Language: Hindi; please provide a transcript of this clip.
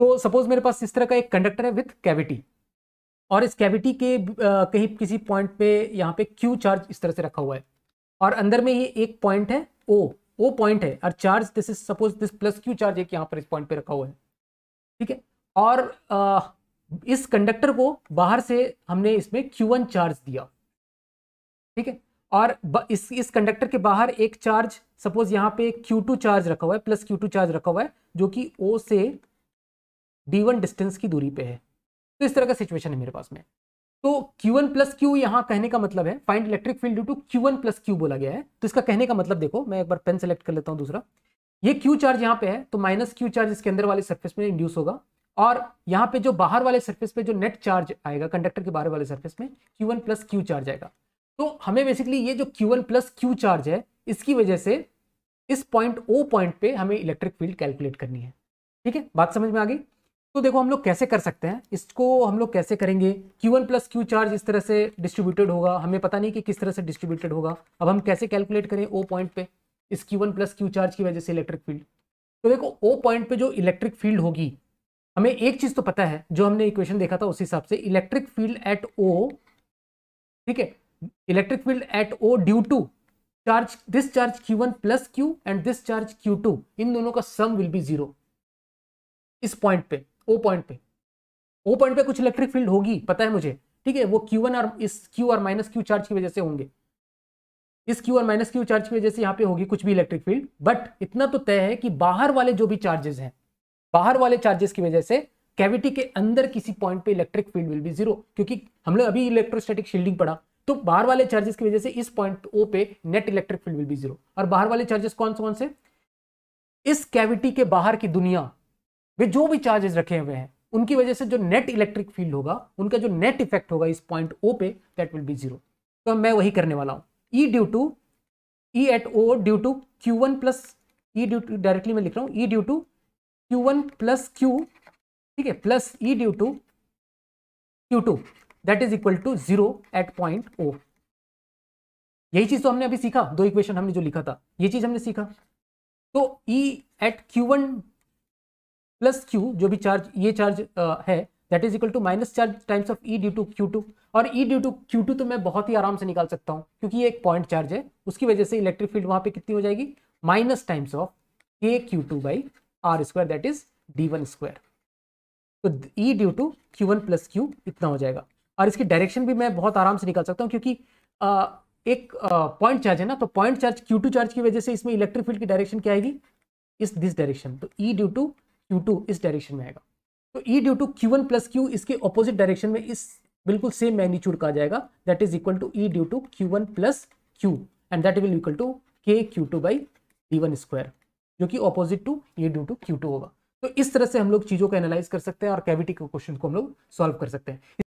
तो सपोज मेरे पास इस तरह का एक कंडक्टर है विथ कैविटी और इस कैविटी के कहीं किसी पॉइंट पे यहाँ पे क्यू चार्ज इस तरह से रखा हुआ है और अंदर में ये एक पॉइंट है ओ ओ पॉइंट है और charge this is suppose this plus Q charge एक यहाँ पर इस पॉइंट पे रखा हुआ है ठीक है और आ, इस कंडक्टर को बाहर से हमने इसमें क्यू वन चार्ज दिया ठीक है और इस इस कंडक्टर के बाहर एक चार्ज सपोज यहाँ पे क्यू टू चार्ज रखा हुआ है प्लस क्यू टू चार्ज रखा हुआ है जो कि ओ से डी वन डिस्टेंस की दूरी पे है तो इस तरह का सिचुएशन है मेरे पास में तो क्यू वन प्लस क्यू यहाँ कहने का मतलब है find electric field due to Q one plus Q बोला गया है तो इसका कहने का मतलब देखो मैं एक बार पेन सेलेक्ट कर लेता हूँ दूसरा ये क्यू चार्ज यहाँ पे है तो माइनस क्यू चार्ज इसके अंदर वाले सर्फेस में इंड्यूस होगा और यहाँ पे जो बाहर वाले सर्फेस पे जो नेट चार्ज आएगा कंडक्टर के बाहर वाले सर्फेस में Q one plus Q charge आएगा तो हमें बेसिकली ये जो Q one plus Q charge है इसकी वजह से इस पॉइंट ओ पॉइंट पे हमें इलेक्ट्रिक फील्ड कैलकुलेट करनी है ठीक है बात समझ में आ गई तो देखो हम लोग कैसे कर सकते हैं इसको हम लोग कैसे करेंगे Q1 one plus Q charge इस तरह से डिस्ट्रीब्यूटेड होगा हमें पता नहीं कि किस तरह से डिस्ट्रीब्यूटेड होगा अब हम कैसे कैलकुलेट करें ओ पॉइंट पे इस Q1 one plus Q charge की वजह से इलेक्ट्रिक फील्ड तो देखो ओ पॉइंट पे जो इलेक्ट्रिक फील्ड होगी हमें एक चीज़ तो पता है जो हमने इक्वेशन देखा था उस हिसाब से इलेक्ट्रिक फील्ड एट ओ ठीक है electric field at O due to charge this charge Q1 one plus Q and this charge Q2 इन दोनों का सम विल बी जीरो इस पॉइंट पे ओ पॉइंट पे ओ पॉइंट पे कुछ इलेक्ट्रिक फील्ड होगी पता है मुझे ठीक है वो क्यू और इस क्यू और माइनस क्यू चार्ज की वजह से होंगे इस क्यू और माइनस क्यू चार्ज की वजह से यहाँ पे होगी कुछ भी इलेक्ट्रिक फील्ड बट इतना तो तय है कि बाहर वाले जो भी चार्जेस हैं बाहर वाले चार्जेस की वजह से कैविटी के अंदर किसी पॉइंट पे electric field will be zero क्योंकि हम लोग अभी इलेक्ट्रोस्टैटिक शील्डिंग पढ़ा तो बाहर वाले चार्जेस की वजह से इस पॉइंट ओ पे net electric field will be zero और बाहर वाले चार्जेस कौन से कौन से इस कैविटी के बाहर की दुनिया वे जो भी चार्जेस रखे हुए हैं उनकी वजह से जो नेट इलेक्ट्रिक फील्ड होगा उनका जो नेट इफेक्ट होगा इस पॉइंट ओ पे दैट विल बी जीरो तो मैं वही करने वाला हूँ E due to E at O due to Q one plus E due to directly मैं लिख रहा हूँ E due to Q one plus Q ठीक है plus E due to Q two that is equal to zero at point O यही चीज तो हमने अभी सीखा दो इक्वेशन हमने जो लिखा था ये चीज हमने सीखा तो E at Q one plus Q जो भी चार्ज ये चार्ज है that is equal to minus charge times of E due to Q two और E due to Q two तो मैं बहुत ही आराम से निकाल सकता हूँ क्योंकि ये एक पॉइंट चार्ज है उसकी वजह से इलेक्ट्रिक फील्ड वहाँ पे कितनी हो जाएगी minus times of K Q two by R square that is D one square तो E due to Q one plus Q इतना हो जाएगा और इसकी डायरेक्शन भी मैं बहुत आराम से निकाल सकता हूँ क्योंकि आ, एक पॉइंट चार्ज है ना तो point charge Q two charge की वजह से इसमें इलेक्ट्रिक फील्ड की डायरेक्शन क्या आएगी इस दिस डायरेक्शन तो ई ड्यू टू Q2 इस डायरेक्शन में आएगा तो E due to Q one plus Q इसके ऑपोजिट डायरेक्शन में इस बिल्कुल सेम मैग्नीट्यूड कहा जाएगा that is equal to E due to Q one plus Q and that will equal to K Q two by D one square जो कि opposite to E due to Q two होगा तो इस तरह से हम लोग चीज़ों को एनालाइज कर सकते हैं और कैविटी के क्वेश्चन को हम लोग सॉल्व कर सकते हैं